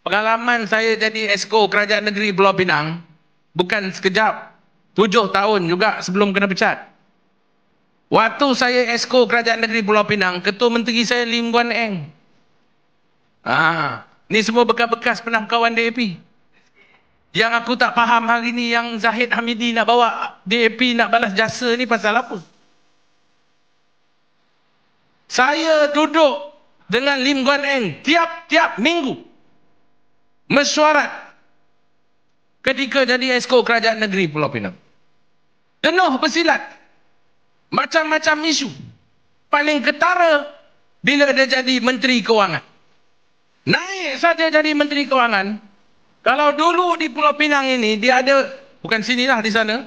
Pengalaman saya jadi esko kerajaan negeri Pulau Pinang bukan sekejap. Tujuh tahun juga sebelum kena pecat. Waktu saya esko kerajaan negeri Pulau Pinang, ketua menteri saya Lim Guan Eng. Ah, ni semua bekas-bekas pernah kawan DAP. Yang aku tak faham hari ni yang Zahid Hamidi nak bawa DAP nak balas jasa ni pasal apa? Saya duduk dengan Lim Guan Eng tiap-tiap minggu Mesuarat ketika jadi esko kerajaan negeri Pulau Pinang. Penuh bersilat Macam-macam isu. Paling ketara bila dia jadi Menteri Kewangan. Naik saja jadi Menteri Kewangan. Kalau dulu di Pulau Pinang ini, dia ada, bukan sinilah di sana.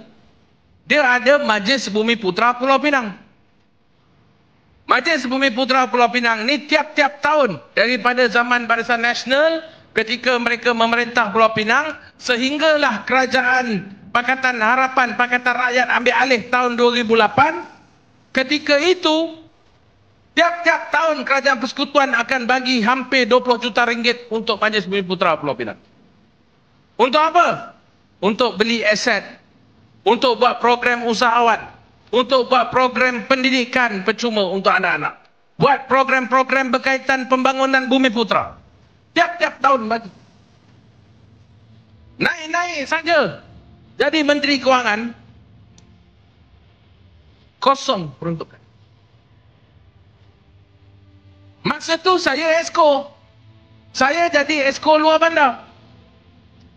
Dia ada Majlis Bumi Putra Pulau Pinang. Majlis Bumi Putra Pulau Pinang ni tiap-tiap tahun daripada zaman Barisan Nasional ketika mereka memerintah Pulau Pinang sehinggalah kerajaan Pakatan Harapan Pakatan Rakyat ambil alih tahun 2008 ketika itu tiap-tiap tahun kerajaan persekutuan akan bagi hampir 20 juta ringgit untuk Majlis Bumi Putera Pulau Pinang untuk apa? untuk beli aset untuk buat program usahawan untuk buat program pendidikan percuma untuk anak-anak buat program-program berkaitan pembangunan Bumi Putera tiap-tiap tahun lagi. Naik-naik saja. Jadi Menteri Kewangan kosong peruntukan. Masa tu saya esko. Saya jadi esko luar bandar.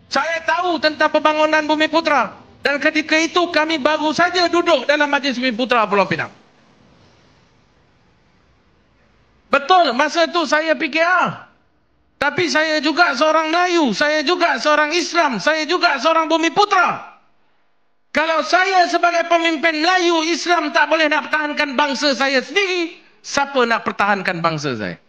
Saya tahu tentang pembangunan Bumi Putra. Dan ketika itu kami baru saja duduk dalam Majlis Bumi Putra Pulau Pinang. Betul, masa tu saya PKR. Tapi saya juga seorang Melayu, saya juga seorang Islam, saya juga seorang bumi putra. Kalau saya sebagai pemimpin Melayu, Islam tak boleh nak pertahankan bangsa saya sendiri, siapa nak pertahankan bangsa saya?